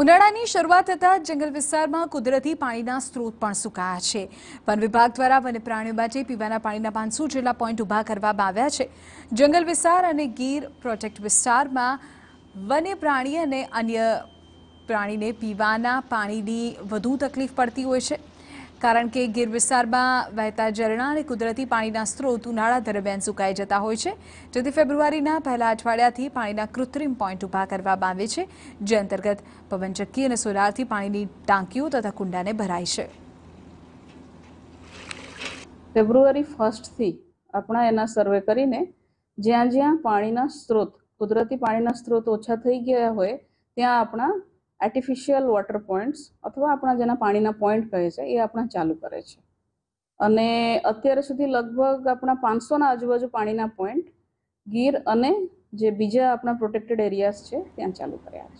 ઉનાળાની શરૂઆત થતાં જંગલ વિસ્તારમાં કુદરતી પાણીના સ્ત્રોત પણ સુકાયા છે વન વિભાગ દ્વારા વન્યપ્રાણીઓ માટે પીવાના પાણીના પાંચસો જેટલા પોઈન્ટ ઊભા કરવામાં આવ્યા છે જંગલ વિસ્તાર અને ગીર પ્રોજેક્ટ વિસ્તારમાં વન્યપ્રાણી અને અન્ય પ્રાણીને પીવાના પાણીની વધુ તકલીફ પડતી હોય છે કારણ કે ગીર વિસ્તારમાં વહેતા ઝરણા અને કુદરતી પાણીના સ્ત્રોત ઉનાળા દરમિયાન સુકાઈ જતા હોય છે જેથી ફેબ્રુઆરીના પહેલા અઠવાડિયાથી પાણીના કૃત્રિમ પોઈન્ટ ઉભા કરવામાં આવે છે જે અંતર્ગત પવનચક્કી અને સોલારથી પાણીની ટાંકીઓ તથા કુંડાને ભરાય છે ફેબ્રુઆરી ફર્સ્ટથી આપણા એના સર્વે કરીને જ્યાં જ્યાં પાણીના સ્ત્રોત કુદરતી પાણીના સ્ત્રોત ઓછા થઈ ગયા હોય ત્યાં આપણા આર્ટિફિશિયલ વોટર પોઈન્ટ્સ અથવા આપણા જેના પાણીના પોઈન્ટ કહે છે એ આપણા ચાલુ કરે છે અને અત્યારે સુધી લગભગ આપણા પાંચસોના આજુબાજુ પાણીના પોઈન્ટ ગીર અને જે બીજા આપણા પ્રોટેક્ટેડ એરિયાઝ છે ત્યાં ચાલુ કર્યા છે